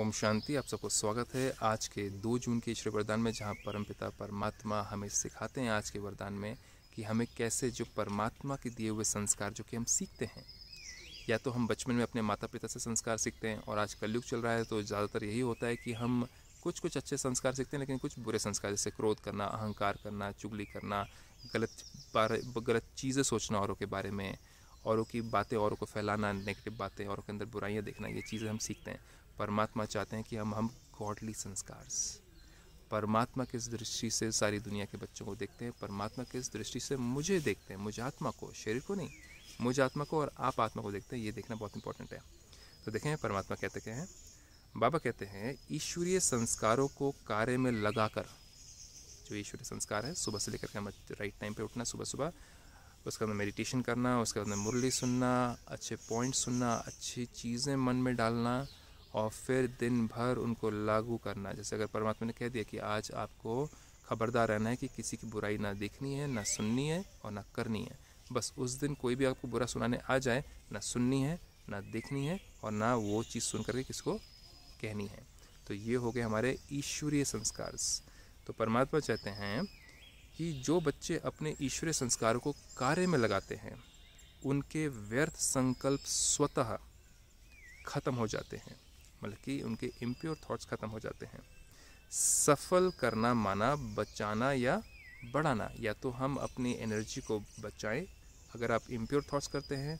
ओम शांति आप सबको स्वागत है आज के दो जून के ईश्वर वरदान में जहाँ परम पिता परमात्मा हमें सिखाते हैं आज के वरदान में कि हमें कैसे जो परमात्मा के दिए हुए संस्कार जो कि हम सीखते हैं या तो हम बचपन में अपने माता पिता से संस्कार सीखते हैं और आज कलयुग चल रहा है तो ज़्यादातर यही होता है कि हम कुछ कुछ अच्छे संस्कार सीखते हैं लेकिन कुछ बुरे संस्कार जैसे क्रोध करना अहंकार करना चुगली करना गलत बारे गलत चीज़ें सोचना औरों के बारे में औरों की बातें औरों को फैलाना नेगेटिव बातें औरों के अंदर बुराइयाँ देखना ये चीज़ें हम सीखते हैं परमात्मा चाहते हैं कि हम हम गॉडली संस्कार परमात्मा किस दृष्टि से सारी दुनिया के बच्चों को देखते हैं परमात्मा किस दृष्टि से मुझे देखते हैं मुझ आत्मा को शरीर को नहीं मुझ आत्मा को और आप आत्मा को देखते हैं ये देखना बहुत इंपॉर्टेंट है तो देखें परमात्मा कहते क्या हैं बाबा कहते हैं ईश्वरीय संस्कारों को कार्य में लगाकर जो ईश्वरीय संस्कार है सुबह से लेकर के हम राइट टाइम पे उठना सुबह सुबह उसके बाद मेडिटेशन करना उसके बाद में मुरली सुनना अच्छे पॉइंट सुनना अच्छी चीज़ें मन में डालना और फिर दिन भर उनको लागू करना जैसे अगर परमात्मा ने कह दिया कि आज आपको खबरदार रहना है कि किसी की बुराई ना देखनी है ना सुननी है और ना करनी है बस उस दिन कोई भी आपको बुरा सुनाने आ जाए ना सुननी है ना देखनी है और ना वो चीज़ सुन करके किसको कहनी है तो ये हो गए हमारे ईश्वरीय संस्कार तो परमात्मा चाहते हैं कि जो बच्चे अपने ईश्वरीय संस्कार को कार्य में लगाते हैं उनके व्यर्थ संकल्प स्वतः ख़त्म हो जाते हैं मतलब कि उनके इम्प्योर थॉट्स ख़त्म हो जाते हैं सफल करना माना बचाना या बढ़ाना या तो हम अपनी एनर्जी को बचाएं अगर आप इम्प्योर थॉट्स करते हैं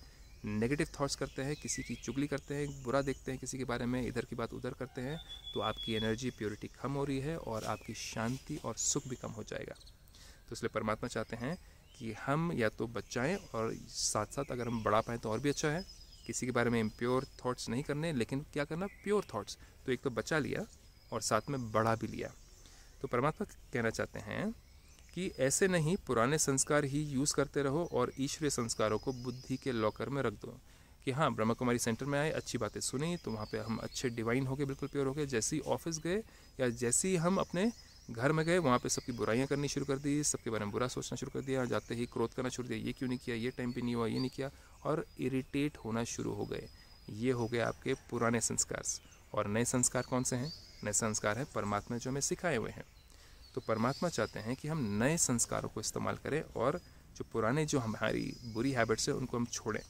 नेगेटिव थॉट्स करते हैं किसी की चुगली करते हैं बुरा देखते हैं किसी के बारे में इधर की बात उधर करते हैं तो आपकी एनर्जी प्योरिटी कम हो रही है और आपकी शांति और सुख भी कम हो जाएगा तो इसलिए परमात्मा चाहते हैं कि हम या तो बच्चाएँ और साथ साथ अगर हम बढ़ा पाएँ तो और भी अच्छा है किसी के बारे में इम्प्योर थाट्स नहीं करने लेकिन क्या करना प्योर थाट्स तो एक तो बचा लिया और साथ में बड़ा भी लिया तो परमात्मा कहना चाहते हैं कि ऐसे नहीं पुराने संस्कार ही यूज़ करते रहो और ईश्वरीय संस्कारों को बुद्धि के लॉकर में रख दो कि हाँ ब्रह्मा कुमारी सेंटर में आए अच्छी बातें सुनी तो वहाँ पे हम अच्छे डिवाइन हो गए बिल्कुल प्योर हो गए जैसे ही ऑफिस गए या जैसे ही हम अपने घर में गए वहाँ पे सबकी बुराइयाँ करनी शुरू कर दी सबके बारे में बुरा सोचना शुरू कर दिया जाते ही क्रोध करना शुरू दिया ये क्यों नहीं किया ये टाइम पे नहीं हुआ ये नहीं किया और इरिटेट होना शुरू हो गए ये हो गए आपके पुराने संस्कार और नए संस्कार कौन से हैं नए संस्कार हैं परमात्मा जो हमें सिखाए हुए हैं तो परमात्मा चाहते हैं कि हम नए संस्कारों को इस्तेमाल करें और जो पुराने जो हमारी बुरी हैबिट्स हैं उनको हम छोड़ें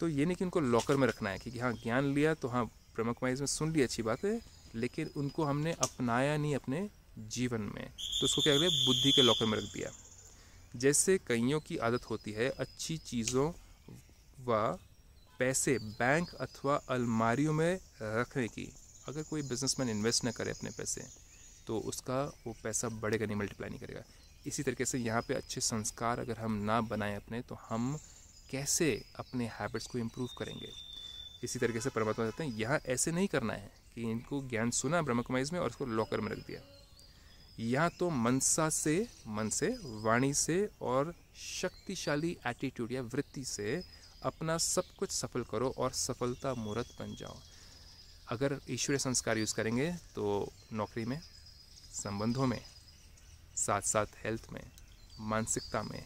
तो ये नहीं कि उनको लॉकर में रखना है कि हाँ ज्ञान लिया तो हाँ प्रमुख माइज में सुन ली अच्छी बात है लेकिन उनको हमने अपनाया नहीं अपने जीवन में तो उसको क्या कहते बुद्धि के लॉकर में रख दिया जैसे कईयों की आदत होती है अच्छी चीज़ों व पैसे बैंक अथवा अलमारियों में रखने की अगर कोई बिजनेसमैन इन्वेस्ट ना करे अपने पैसे तो उसका वो पैसा बढ़ेगा नहीं मल्टीप्लाई नहीं करेगा इसी तरीके से यहाँ पे अच्छे संस्कार अगर हम ना बनाएं अपने तो हम कैसे अपने हैबिट्स को इम्प्रूव करेंगे इसी तरीके से परमात्मा चाहते हैं यहाँ ऐसे नहीं करना है कि इनको ज्ञान सुना ब्रह्म कुमारी में और उसको लॉकर में रख दिया यहाँ तो मनसा से मन से वाणी से और शक्तिशाली एटीट्यूड या वृत्ति से अपना सब कुछ सफल करो और सफलता मुहूर्त बन जाओ अगर ईश्वरीय संस्कार यूज़ करेंगे तो नौकरी में संबंधों में साथ साथ हेल्थ में मानसिकता में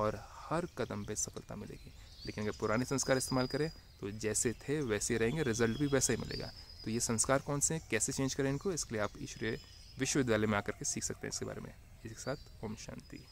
और हर कदम पे सफलता मिलेगी लेकिन अगर पुराने संस्कार इस्तेमाल करें तो जैसे थे वैसे रहेंगे रिजल्ट भी वैसा ही मिलेगा तो ये संस्कार कौन से हैं कैसे चेंज करें इनको इसके लिए आप ईश्वरीय विश्वविद्यालय में आकर के सीख सकते हैं इसके बारे में इसके साथ ओम शांति